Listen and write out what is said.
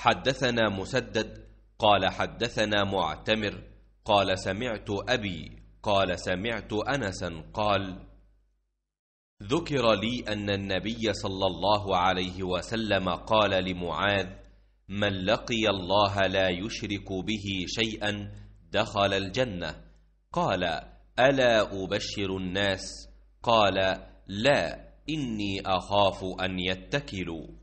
حدثنا مسدد قال حدثنا معتمر قال سمعت أبي قال سمعت أنسا قال ذكر لي أن النبي صلى الله عليه وسلم قال لمعاذ من لقي الله لا يشرك به شيئا دخل الجنة قال ألا أبشر الناس قال لا إني أخاف أن يتكلوا